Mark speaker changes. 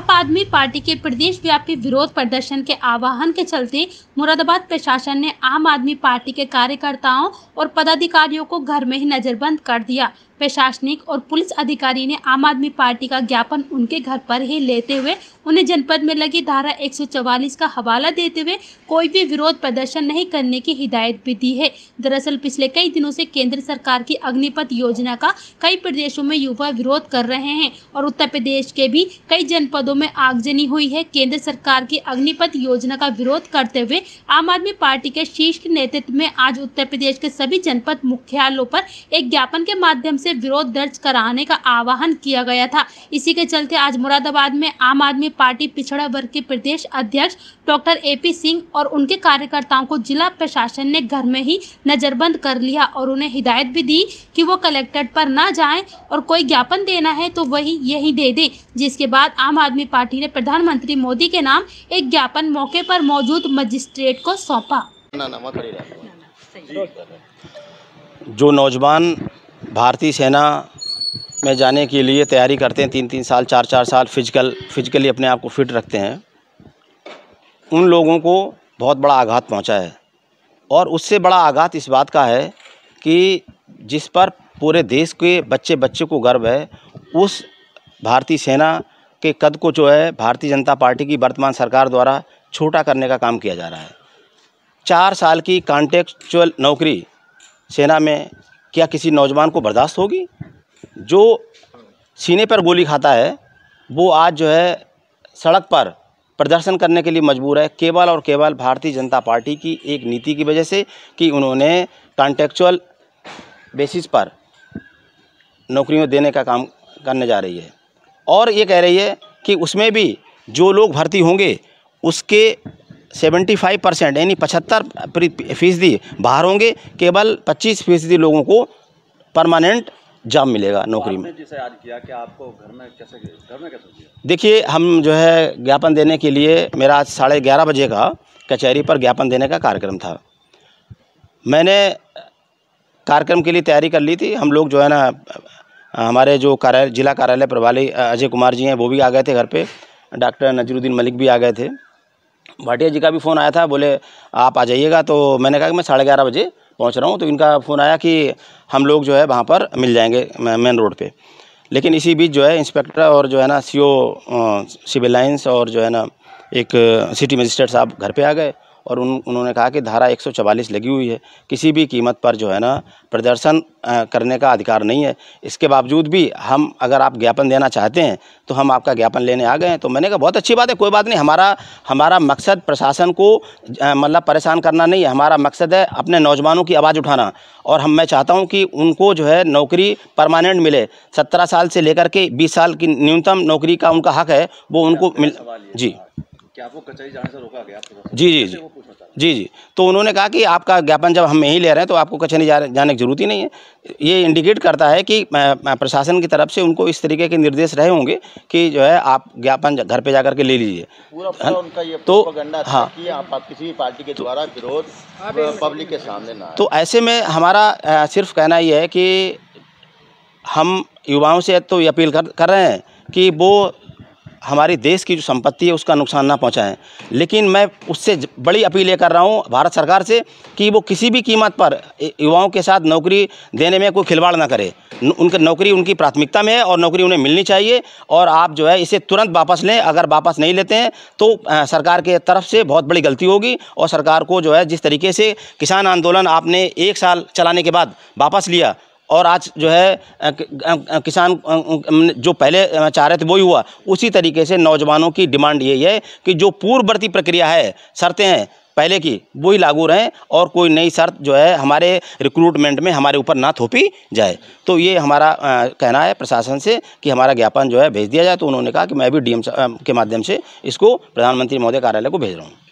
Speaker 1: आप आदमी पार्टी के प्रदेश व्यापी विरोध प्रदर्शन के आह्वान के चलते मुरादाबाद प्रशासन ने आम आदमी पार्टी के कार्यकर्ताओं और पदाधिकारियों को घर में ही नजरबंद कर दिया प्रशासनिक और पुलिस अधिकारी ने आम आदमी पार्टी का ज्ञापन उनके घर पर ही लेते हुए उन्हें जनपद में लगी धारा 144 का हवाला देते हुए कोई भी विरोध प्रदर्शन नहीं करने की हिदायत भी दी है दरअसल पिछले कई दिनों से केंद्र सरकार की अग्निपथ योजना का कई प्रदेशों में युवा विरोध कर रहे हैं और उत्तर प्रदेश के भी कई जनपदों में आगजनी हुई है केंद्र सरकार की अग्निपथ योजना का विरोध करते हुए आम आदमी पार्टी के शीर्ष नेतृत्व में आज उत्तर प्रदेश के सभी जनपद मुख्यालयों पर एक ज्ञापन के माध्यम से से विरोध दर्ज कराने का आह्वान किया गया था इसी के चलते आज मुरादाबाद में आम आदमी पार्टी पिछड़ा वर्ग के प्रदेश अध्यक्ष डॉक्टर ए पी सिंह और उनके कार्यकर्ताओं को जिला प्रशासन ने घर में ही नज़रबंद कर लिया और उन्हें हिदायत भी दी कि वो कलेक्ट्रेट पर ना जाएं और कोई ज्ञापन देना है तो वही यही दे दें जिसके बाद आम आदमी पार्टी ने प्रधानमंत्री मोदी के नाम एक ज्ञापन मौके पर मौजूद मजिस्ट्रेट को सौंपा
Speaker 2: जो नौजवान भारतीय सेना में जाने के लिए तैयारी करते हैं तीन तीन साल चार चार साल फिजिकल फिजिकली अपने आप को फिट रखते हैं उन लोगों को बहुत बड़ा आघात पहुंचा है और उससे बड़ा आघात इस बात का है कि जिस पर पूरे देश के बच्चे बच्चे को गर्व है उस भारतीय सेना के कद को जो है भारतीय जनता पार्टी की वर्तमान सरकार द्वारा छोटा करने का काम किया जा रहा है चार साल की कॉन्टेक्चुअल नौकरी सेना में क्या किसी नौजवान को बर्दाश्त होगी जो सीने पर गोली खाता है वो आज जो है सड़क पर प्रदर्शन करने के लिए मजबूर है केवल और केवल भारतीय जनता पार्टी की एक नीति की वजह से कि उन्होंने कॉन्टेक्चुअल बेसिस पर नौकरियों देने का काम करने जा रही है और ये कह रही है कि उसमें भी जो लोग भर्ती होंगे उसके सेवेंटी फाइव परसेंट यानी पचहत्तर फीसदी बाहर होंगे केवल पच्चीस फीसदी लोगों को परमानेंट जॉब मिलेगा नौकरी में जैसे आज किया कि आपको घर में कैसे घर में कैसे देखिए हम जो है ज्ञापन देने के लिए मेरा आज साढ़े ग्यारह बजे का कचहरी पर ज्ञापन देने का कार्यक्रम था मैंने कार्यक्रम के लिए तैयारी कर ली थी हम लोग जो है ना हमारे जो कार्यालय जिला कार्यालय प्रभारी अजय कुमार जी हैं वो भी आ गए थे घर पे डॉक्टर नजरुद्दीन मलिक भी आ गए थे भाटिया जी का भी फ़ोन आया था बोले आप आ जाइएगा तो मैंने कहा कि मैं साढ़े ग्यारह बजे पहुंच रहा हूं तो इनका फ़ोन आया कि हम लोग जो है वहां पर मिल जाएंगे मेन रोड पे लेकिन इसी बीच जो है इंस्पेक्टर और जो है ना सीओ सिविल लाइन्स और जो है ना एक सिटी मजिस्ट्रेट साहब घर पे आ गए और उन उन्होंने कहा कि धारा 144 लगी हुई है किसी भी कीमत पर जो है ना प्रदर्शन करने का अधिकार नहीं है इसके बावजूद भी हम अगर आप ज्ञापन देना चाहते हैं तो हम आपका ज्ञापन लेने आ गए हैं तो मैंने कहा बहुत अच्छी बात है कोई बात नहीं हमारा हमारा मकसद प्रशासन को मतलब परेशान करना नहीं है हमारा मकसद है अपने नौजवानों की आवाज़ उठाना और हम मैं चाहता हूँ कि उनको जो है नौकरी परमानेंट मिले सत्रह साल से लेकर के बीस साल की न्यूनतम नौकरी का उनका हक है वो उनको मिल जी
Speaker 1: कचहरी जाने से रोका
Speaker 2: जी जी जी जी जी तो उन्होंने कहा कि आपका ज्ञापन जब हम यहीं ले रहे हैं तो आपको कचहरी जाने की ज़रूरत ही नहीं है ये इंडिकेट करता है कि प्रशासन की तरफ से उनको इस तरीके के निर्देश रहे होंगे कि जो है आप ज्ञापन घर पे जा करके ले लीजिए तो हाँ किसी भी पार्टी के तो द्वारा विरोध पब्लिक के सामने ना तो ऐसे में हमारा सिर्फ कहना ये है कि हम युवाओं से तो अपील कर रहे हैं कि वो हमारे देश की जो संपत्ति है उसका नुकसान ना पहुंचाएं लेकिन मैं उससे बड़ी अपील ये कर रहा हूं भारत सरकार से कि वो किसी भी कीमत पर युवाओं के साथ नौकरी देने में कोई खिलवाड़ ना करे उनके नौकरी उनकी प्राथमिकता में है और नौकरी उन्हें मिलनी चाहिए और आप जो है इसे तुरंत वापस लें अगर वापस नहीं लेते हैं तो सरकार के तरफ से बहुत बड़ी गलती होगी और सरकार को जो है जिस तरीके से किसान आंदोलन आपने एक साल चलाने के बाद वापस लिया और आज जो है किसान जो पहले चाह रहे थे वही हुआ उसी तरीके से नौजवानों की डिमांड यही है कि जो पूर्ववर्ती प्रक्रिया है शर्तें हैं पहले की वही लागू रहें और कोई नई शर्त जो है हमारे रिक्रूटमेंट में हमारे ऊपर ना थोपी जाए तो ये हमारा कहना है प्रशासन से कि हमारा ज्ञापन जो है भेज दिया जाए तो उन्होंने कहा कि मैं भी डीएम के माध्यम से इसको प्रधानमंत्री महोदय कार्यालय को भेज रहा हूँ